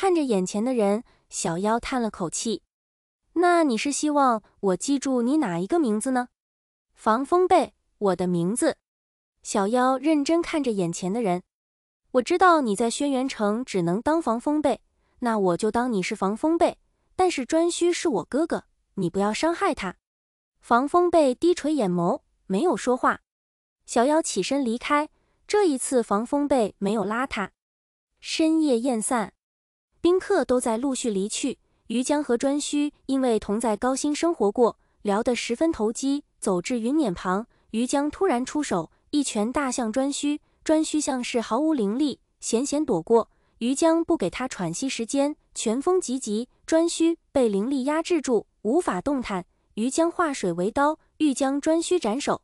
看着眼前的人，小妖叹了口气。那你是希望我记住你哪一个名字呢？防风被，我的名字。小妖认真看着眼前的人。我知道你在轩辕城只能当防风被，那我就当你是防风被。但是颛顼是我哥哥，你不要伤害他。防风被低垂眼眸，没有说话。小妖起身离开。这一次，防风被没有拉他。深夜宴散。宾客都在陆续离去，余江和颛顼因为同在高辛生活过，聊得十分投机。走至云辇旁，余江突然出手，一拳大向专需，专需像是毫无灵力，险险躲过。余江不给他喘息时间，拳风急急，专需被灵力压制住，无法动弹。余江化水为刀，欲将专需斩首。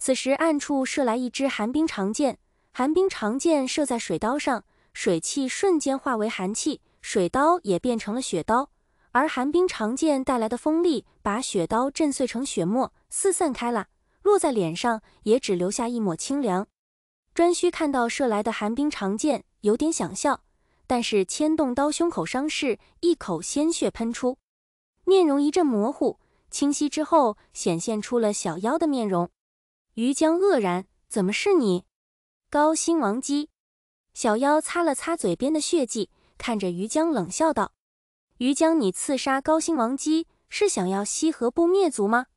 此时暗处射来一支寒冰长剑，寒冰长剑射在水刀上，水气瞬间化为寒气。水刀也变成了雪刀，而寒冰长剑带来的锋利把雪刀震碎成雪沫，四散开了，落在脸上也只留下一抹清凉。颛顼看到射来的寒冰长剑，有点想笑，但是牵动刀胸口伤势，一口鲜血喷出，面容一阵模糊，清晰之后显现出了小妖的面容。于江愕然：“怎么是你，高兴王姬？”小妖擦了擦嘴边的血迹。看着于江，冷笑道：“于江，你刺杀高辛王姬是想要西河部灭族吗？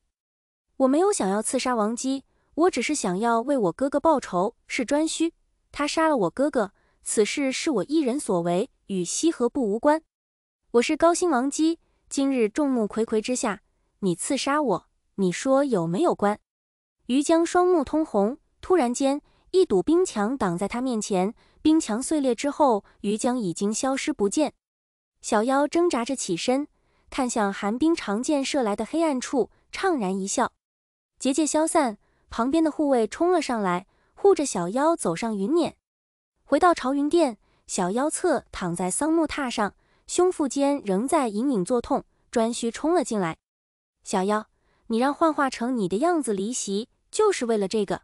我没有想要刺杀王姬，我只是想要为我哥哥报仇。是颛顼他杀了我哥哥，此事是我一人所为，与西河部无关。我是高辛王姬，今日众目睽睽之下，你刺杀我，你说有没有关？”于江双目通红，突然间。一堵冰墙挡在他面前，冰墙碎裂之后，余江已经消失不见。小妖挣扎着起身，看向寒冰长剑射来的黑暗处，怅然一笑。结界消散，旁边的护卫冲了上来，护着小妖走上云辇。回到朝云殿，小妖侧躺在桑木榻上，胸腹间仍在隐隐作痛。颛顼冲了进来：“小妖，你让幻化成你的样子离席，就是为了这个。”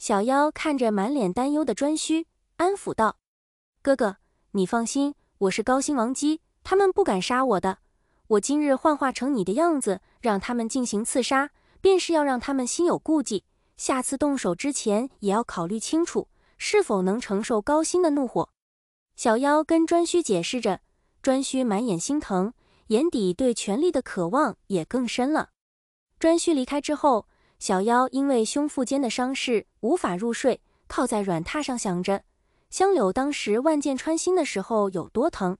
小妖看着满脸担忧的专需，安抚道：“哥哥，你放心，我是高薪王姬，他们不敢杀我的。我今日幻化成你的样子，让他们进行刺杀，便是要让他们心有顾忌，下次动手之前也要考虑清楚，是否能承受高薪的怒火。”小妖跟专需解释着，专需满眼心疼，眼底对权力的渴望也更深了。专需离开之后。小妖因为胸腹间的伤势无法入睡，靠在软榻上想着，香柳当时万箭穿心的时候有多疼。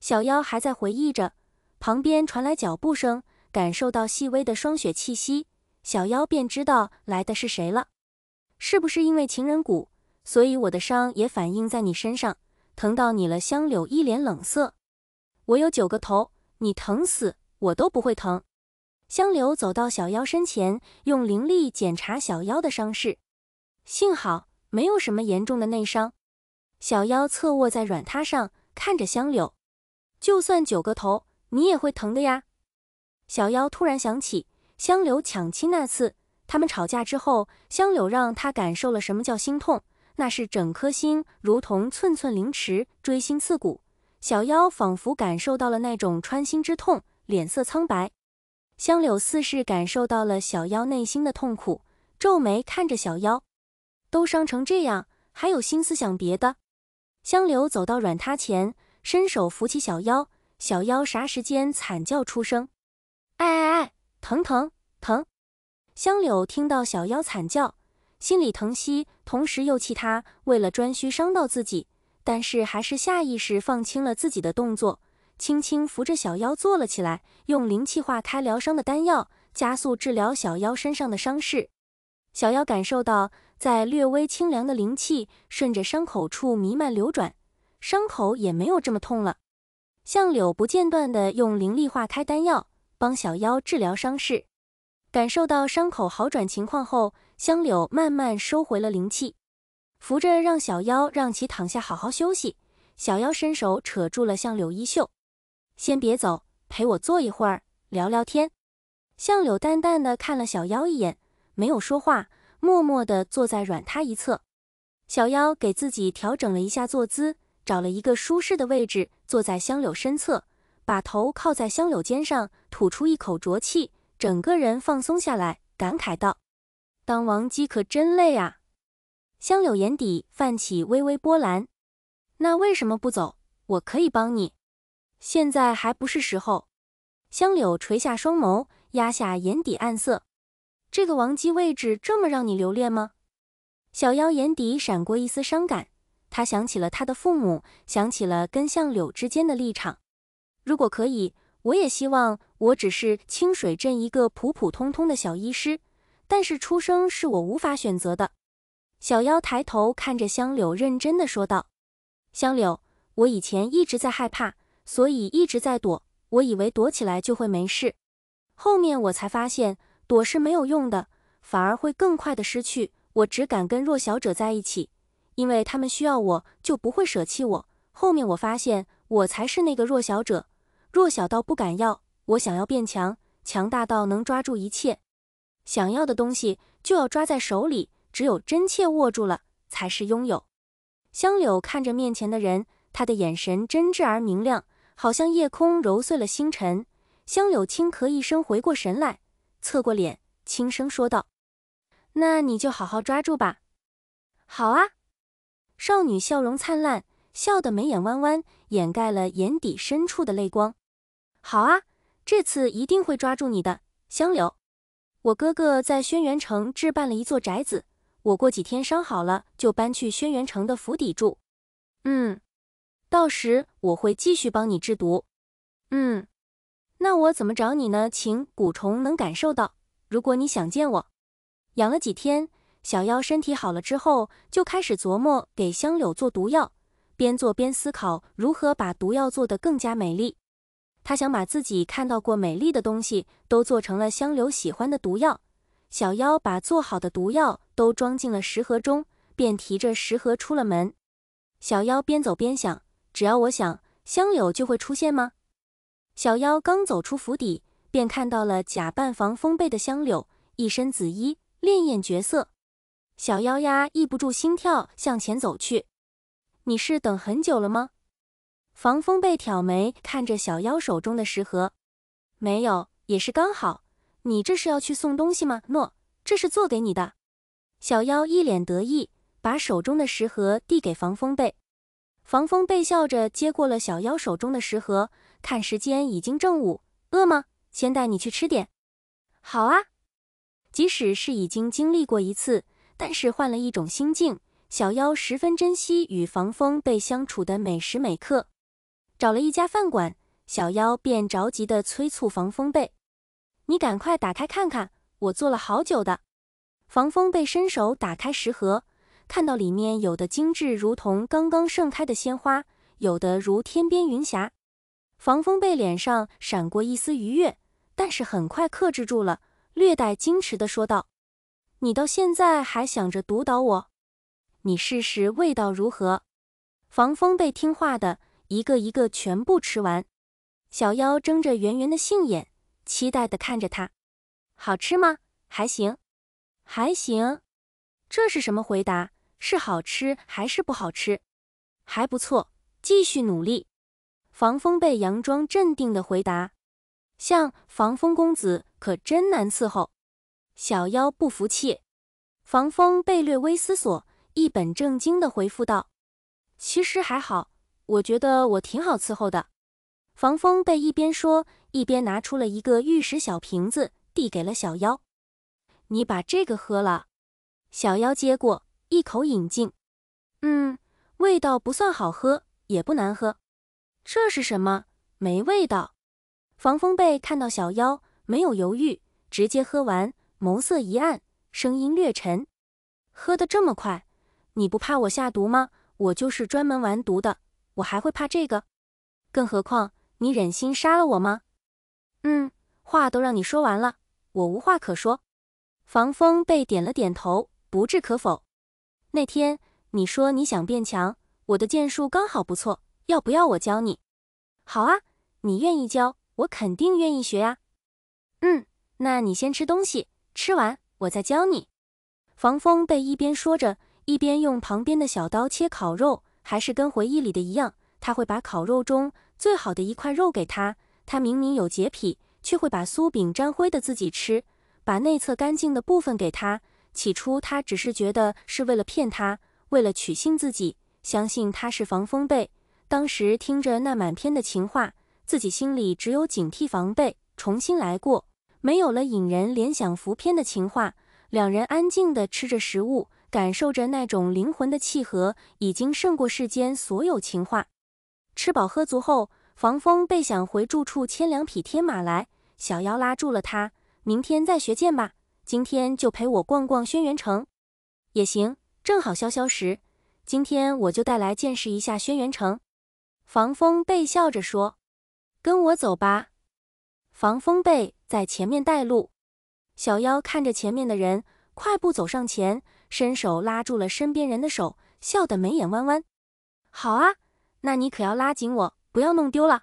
小妖还在回忆着，旁边传来脚步声，感受到细微的霜雪气息，小妖便知道来的是谁了。是不是因为情人谷，所以我的伤也反映在你身上，疼到你了？香柳一脸冷色，我有九个头，你疼死我都不会疼。香柳走到小妖身前，用灵力检查小妖的伤势，幸好没有什么严重的内伤。小妖侧卧在软榻上，看着香柳，就算九个头，你也会疼的呀。小妖突然想起香柳抢亲那次，他们吵架之后，香柳让他感受了什么叫心痛，那是整颗心如同寸寸凌迟，锥心刺骨。小妖仿佛感受到了那种穿心之痛，脸色苍白。香柳似是感受到了小妖内心的痛苦，皱眉看着小妖，都伤成这样，还有心思想别的。香柳走到软榻前，伸手扶起小妖。小妖啥时间惨叫出声？哎哎哎，疼疼疼！香柳听到小妖惨叫，心里疼惜，同时又气他为了专需伤到自己，但是还是下意识放轻了自己的动作。轻轻扶着小妖坐了起来，用灵气化开疗伤的丹药，加速治疗小妖身上的伤势。小妖感受到，在略微清凉的灵气顺着伤口处弥漫流转，伤口也没有这么痛了。向柳不间断的用灵力化开丹药，帮小妖治疗伤势。感受到伤口好转情况后，香柳慢慢收回了灵气，扶着让小妖让其躺下好好休息。小妖伸手扯住了向柳衣袖。先别走，陪我坐一会儿，聊聊天。相柳淡淡的看了小妖一眼，没有说话，默默的坐在软榻一侧。小妖给自己调整了一下坐姿，找了一个舒适的位置，坐在香柳身侧，把头靠在香柳肩上，吐出一口浊气，整个人放松下来，感慨道：“当王姬可真累啊。”香柳眼底泛起微微波澜。那为什么不走？我可以帮你。现在还不是时候。香柳垂下双眸，压下眼底暗色。这个王姬位置这么让你留恋吗？小妖眼底闪过一丝伤感，他想起了他的父母，想起了跟相柳之间的立场。如果可以，我也希望我只是清水镇一个普普通通的小医师。但是出生是我无法选择的。小妖抬头看着香柳，认真的说道：“香柳，我以前一直在害怕。”所以一直在躲，我以为躲起来就会没事，后面我才发现躲是没有用的，反而会更快的失去。我只敢跟弱小者在一起，因为他们需要我就不会舍弃我。后面我发现我才是那个弱小者，弱小到不敢要。我想要变强，强大到能抓住一切，想要的东西就要抓在手里，只有真切握住了才是拥有。香柳看着面前的人，他的眼神真挚而明亮。好像夜空揉碎了星辰，香柳轻咳一声，回过神来，侧过脸，轻声说道：“那你就好好抓住吧。”“好啊。”少女笑容灿烂，笑得眉眼弯弯，掩盖了眼底深处的泪光。“好啊，这次一定会抓住你的，香柳。我哥哥在轩辕城置办了一座宅子，我过几天伤好了就搬去轩辕城的府邸住。”“嗯。”到时我会继续帮你制毒，嗯，那我怎么找你呢？请蛊虫能感受到，如果你想见我。养了几天，小妖身体好了之后，就开始琢磨给香柳做毒药，边做边思考如何把毒药做得更加美丽。他想把自己看到过美丽的东西都做成了香柳喜欢的毒药。小妖把做好的毒药都装进了食盒中，便提着食盒出了门。小妖边走边想。只要我想，香柳就会出现吗？小妖刚走出府邸，便看到了假扮防风被的香柳，一身紫衣，潋滟绝色。小妖丫抑不住心跳，向前走去。你是等很久了吗？防风被挑眉看着小妖手中的食盒，没有，也是刚好。你这是要去送东西吗？诺，这是做给你的。小妖一脸得意，把手中的食盒递给防风被。防风被笑着接过了小妖手中的食盒，看时间已经正午，饿吗？先带你去吃点。好啊。即使是已经经历过一次，但是换了一种心境，小妖十分珍惜与防风被相处的每时每刻。找了一家饭馆，小妖便着急的催促防风被：“你赶快打开看看，我做了好久的。”防风被伸手打开食盒。看到里面有的精致如同刚刚盛开的鲜花，有的如天边云霞，防风被脸上闪过一丝愉悦，但是很快克制住了，略带矜持的说道：“你到现在还想着毒倒我？你试试味道如何？”防风被听话的一个一个全部吃完，小妖睁着圆圆的杏眼，期待的看着他：“好吃吗？还行，还行，这是什么回答？”是好吃还是不好吃？还不错，继续努力。防风被佯装镇定的回答：“像防风公子可真难伺候。”小妖不服气。防风被略微思索，一本正经的回复道：“其实还好，我觉得我挺好伺候的。”防风被一边说，一边拿出了一个玉石小瓶子，递给了小妖：“你把这个喝了。”小妖接过。一口饮尽，嗯，味道不算好喝，也不难喝。这是什么？没味道。防风被看到小妖没有犹豫，直接喝完，眸色一暗，声音略沉。喝得这么快，你不怕我下毒吗？我就是专门玩毒的，我还会怕这个？更何况你忍心杀了我吗？嗯，话都让你说完了，我无话可说。防风被点了点头，不置可否。那天你说你想变强，我的剑术刚好不错，要不要我教你？好啊，你愿意教，我肯定愿意学呀。嗯，那你先吃东西，吃完我再教你。防风被一边说着，一边用旁边的小刀切烤肉，还是跟回忆里的一样，他会把烤肉中最好的一块肉给他。他明明有洁癖，却会把酥饼沾灰的自己吃，把内侧干净的部分给他。起初他只是觉得是为了骗他，为了取信自己，相信他是防风被。当时听着那满篇的情话，自己心里只有警惕防备。重新来过，没有了引人联想浮篇的情话，两人安静地吃着食物，感受着那种灵魂的契合，已经胜过世间所有情话。吃饱喝足后，防风被想回住处牵两匹天马来，小妖拉住了他：“明天再学剑吧。”今天就陪我逛逛轩辕城，也行，正好消消食。今天我就带来见识一下轩辕城。防风背笑着说：“跟我走吧。”防风背在前面带路，小妖看着前面的人，快步走上前，伸手拉住了身边人的手，笑得眉眼弯弯。“好啊，那你可要拉紧我，不要弄丢了。”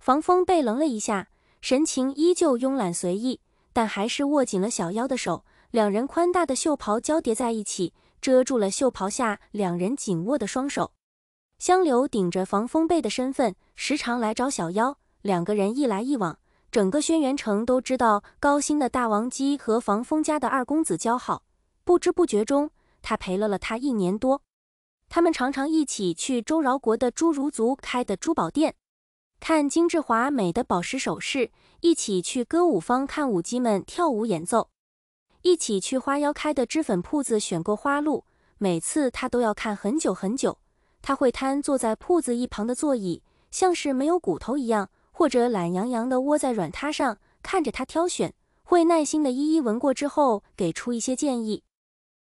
防风贝愣了一下，神情依旧慵懒随意。但还是握紧了小妖的手，两人宽大的袖袍交叠在一起，遮住了袖袍下两人紧握的双手。香流顶着防风贝的身份，时常来找小妖，两个人一来一往，整个轩辕城都知道高薪的大王姬和防风家的二公子交好。不知不觉中，他陪了了他一年多。他们常常一起去周饶国的侏儒族开的珠宝店。看精致华美的宝石首饰，一起去歌舞坊看舞姬们跳舞演奏，一起去花妖开的脂粉铺子选购花露。每次他都要看很久很久，他会瘫坐在铺子一旁的座椅，像是没有骨头一样，或者懒洋洋地窝在软榻上看着他挑选，会耐心地一一闻过之后给出一些建议。